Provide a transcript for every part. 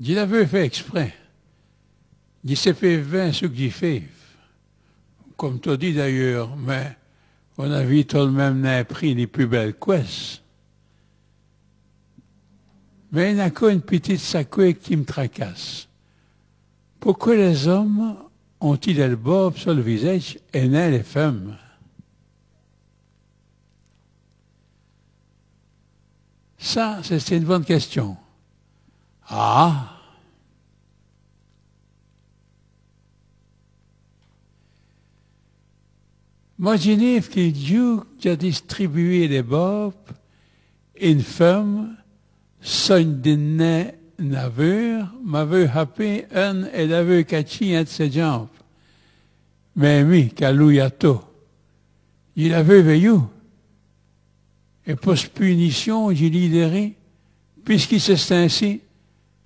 Je l'avais fait exprès. Il fait ce qu'il fait. Comme tu dit d'ailleurs, mais on a tout le même n'a pris les plus belles couesses. Mais il n'a a qu'une petite sacoche qui me tracasse. Pourquoi les hommes ont-ils le bob sur le visage et non les femmes? Ça, c'est une bonne question. Ah Imaginez que Dieu a distribué les bobs, une femme, son dîner n'avait, m'avait happé un et avait caché de ses jambes. Mais oui, tout. Il avait veillé. Et pour punition, j'ai libéré, puisqu'il s'est ainsi,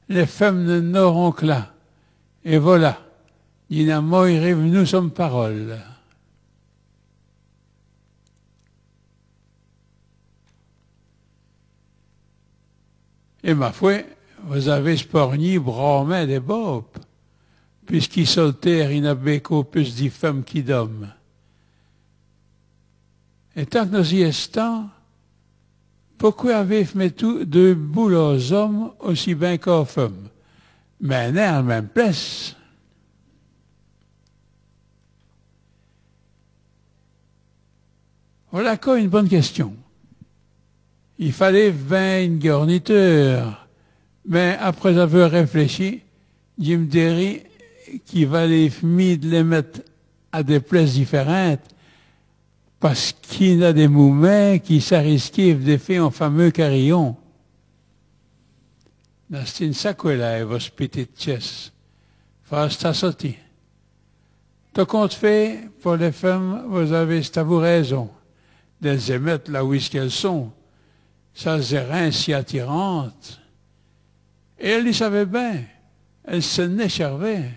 les femmes ne n'auront que là. Et voilà, dinamo rive nous sommes parole. Et ma foi, vous avez sporni bromé des bobs, puisqu'ils terre inabeco plus dix femmes qui d'hommes. Et tant que nous y estons, pourquoi avez-vous deux boules aux hommes aussi bien qu'aux femmes Mais à la même place. Voilà encore une bonne question. Il fallait 20 garniteurs. Mais après avoir réfléchi, Jim Derry, qui valait mieux de les mettre à des places différentes, parce qu'il y a des mouvements qui s'arrisquent de faire en fameux carillon. Nastin ça que là, et vos petites chaise. Tout compte fait, pour les femmes, vous avez, c'est à vous raison, de les là où elles sont. Ça les rend si attirantes. » Et elles le savaient bien. Elles se n'échervait.